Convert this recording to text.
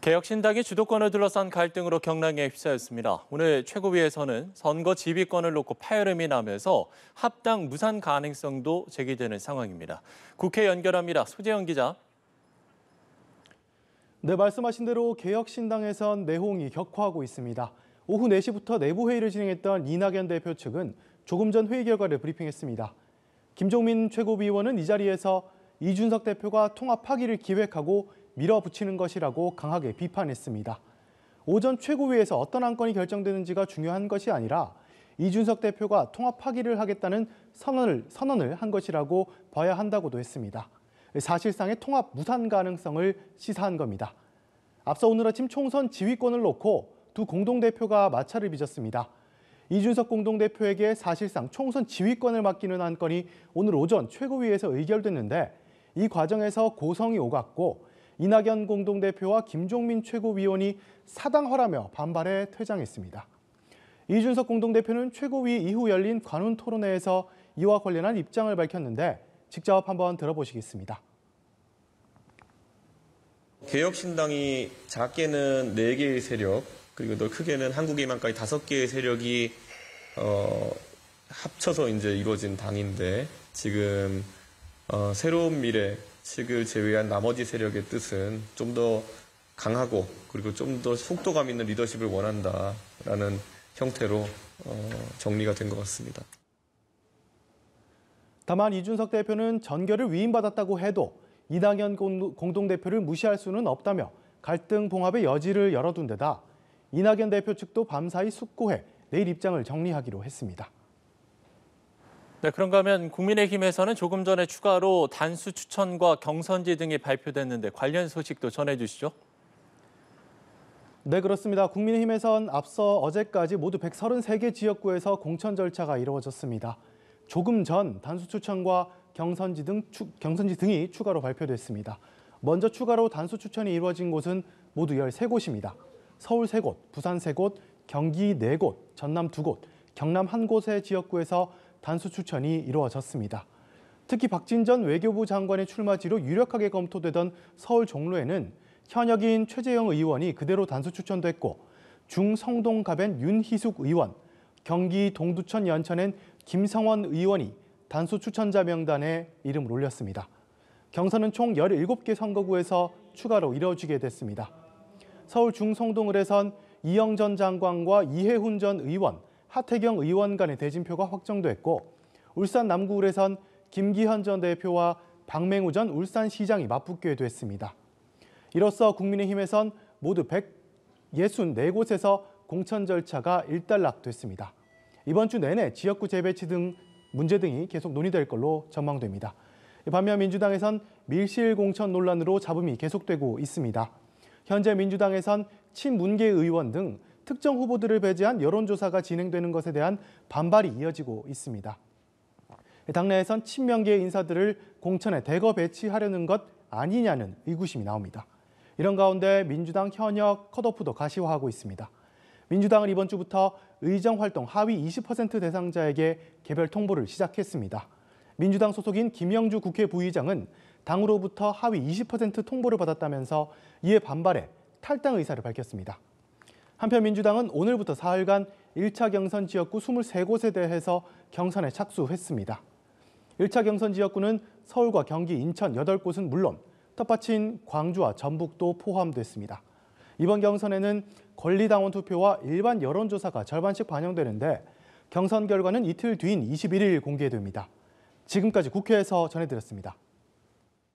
개혁신당이 주도권을 둘러싼 갈등으로 경랑에 휩싸였습니다. 오늘 최고위에서는 선거 지휘권을 놓고 파열음이 나면서 합당 무산 가능성도 제기되는 상황입니다. 국회 연결합니다. 소재영 기자. 네, 말씀하신 대로 개혁신당에선 내홍이 격화하고 있습니다. 오후 4시부터 내부 회의를 진행했던 이낙연 대표 측은 조금 전 회의 결과를 브리핑했습니다. 김종민 최고위원은 이 자리에서 이준석 대표가 통합하기를 기획하고 밀어붙이는 것이라고 강하게 비판했습니다. 오전 최고위에서 어떤 안건이 결정되는지가 중요한 것이 아니라 이준석 대표가 통합하기를 하겠다는 선언을, 선언을 한 것이라고 봐야 한다고도 했습니다. 사실상의 통합 무산 가능성을 시사한 겁니다. 앞서 오늘 아침 총선 지휘권을 놓고 두 공동대표가 마찰을 빚었습니다. 이준석 공동대표에게 사실상 총선 지휘권을 맡기는 안건이 오늘 오전 최고위에서 의결됐는데 이 과정에서 고성이 오갔고 이낙연 공동대표와 김종민 최고위원이 사당화라며 반발해 퇴장했습니다. 이준석 공동대표는 최고위 이후 열린 관훈 토론회에서 이와 관련한 입장을 밝혔는데 직접 한번 들어보시겠습니다. 개혁신당이 작게는 4개의 세력, 그리고 더 크게는 한국의만까지 5개의 세력이 어, 합쳐서 이제 이루어진 당인데 지금 어, 새로운 미래 측을 제외한 나머지 세력의 뜻은 좀 더 강하고 그리고 좀 더 속도감 있는 리더십을 원한다라는 형태로 어, 정리가 된 것 같습니다. 다만 이준석 대표는 전결을 위임받았다고 해도 이낙연 공동대표를 무시할 수는 없다며 갈등 봉합의 여지를 열어둔 데다 이낙연 대표 측도 밤사이 숙고해 내일 입장을 정리하기로 했습니다. 네, 그런가 하면 국민의힘에서는 조금 전에 추가로 단수 추천과 경선지 등이 발표됐는데 관련 소식도 전해주시죠. 네, 그렇습니다. 국민의힘에선 앞서 어제까지 모두 133개 지역구에서 공천 절차가 이루어졌습니다. 조금 전 단수 추천과 경선지, 등, 경선지 등이 추가로 발표됐습니다. 먼저 추가로 단수 추천이 이루어진 곳은 모두 13곳입니다. 서울 3곳, 부산 3곳, 경기 4곳, 전남 2곳, 경남 1곳의 지역구에서 단수 추천이 이루어졌습니다. 특히 박진 전 외교부 장관의 출마지로 유력하게 검토되던 서울 종로에는 현역인 최재형 의원이 그대로 단수 추천됐고 중성동갑엔 윤희숙 의원, 경기 동두천 연천엔 김성원 의원이 단수 추천자 명단에 이름을 올렸습니다. 경선은 총 17개 선거구에서 추가로 이뤄지게 됐습니다. 서울 중성동을에선 이영 전 장관과 이해훈 전 의원, 하태경 의원 간의 대진표가 확정됐고 울산 남구울에선 김기현 전 대표와 박맹우 전 울산시장이 맞붙게 됐습니다. 이로써 국민의힘에선 모두 164곳에서 공천 절차가 일단락됐습니다. 이번 주 내내 지역구 재배치 등 문제 등이 계속 논의될 걸로 전망됩니다. 반면 민주당에선 밀실 공천 논란으로 잡음이 계속되고 있습니다. 현재 민주당에선 친문계 의원 등 특정 후보들을 배제한 여론조사가 진행되는 것에 대한 반발이 이어지고 있습니다. 당내에선 친명계 인사들을 공천에 대거 배치하려는 것 아니냐는 의구심이 나옵니다. 이런 가운데 민주당 현역 컷오프도 가시화하고 있습니다. 민주당은 이번 주부터 의정활동 하위 20% 대상자에게 개별 통보를 시작했습니다. 민주당 소속인 김영주 국회 부의장은 당으로부터 하위 20% 통보를 받았다면서 이에 반발해 탈당 의사를 밝혔습니다. 한편 민주당은 오늘부터 사흘간 1차 경선 지역구 23곳에 대해서 경선에 착수했습니다. 1차 경선 지역구는 서울과 경기, 인천 8곳은 물론 텃밭인 광주와 전북도 포함됐습니다. 이번 경선에는 권리당원 투표와 일반 여론조사가 절반씩 반영되는데 경선 결과는 이틀 뒤인 21일 공개됩니다. 지금까지 국회에서 전해드렸습니다.